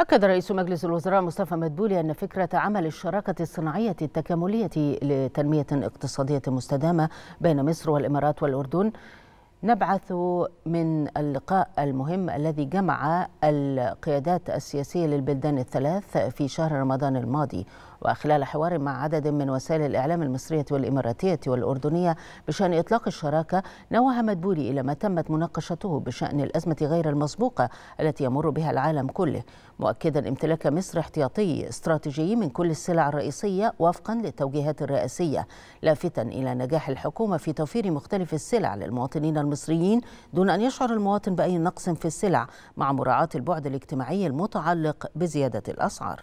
أكد رئيس مجلس الوزراء مصطفى مدبولي أن فكرة عمل الشراكة الصناعية التكاملية لتنمية اقتصادية مستدامة بين مصر والإمارات والأردن نبعث من اللقاء المهم الذي جمع القيادات السياسيه للبلدان الثلاث في شهر رمضان الماضي وخلال حوار مع عدد من وسائل الاعلام المصريه والاماراتيه والاردنيه بشان اطلاق الشراكه نوه مدبولي الى ما تمت مناقشته بشان الازمه غير المسبوقه التي يمر بها العالم كله مؤكدا امتلاك مصر احتياطي استراتيجي من كل السلع الرئيسيه وفقا للتوجيهات الرئاسيه لافتا الى نجاح الحكومه في توفير مختلف السلع للمواطنين المصريين دون أن يشعر المواطن بأي نقص في السلع مع مراعاة البعد الاجتماعي المتعلق بزيادة الأسعار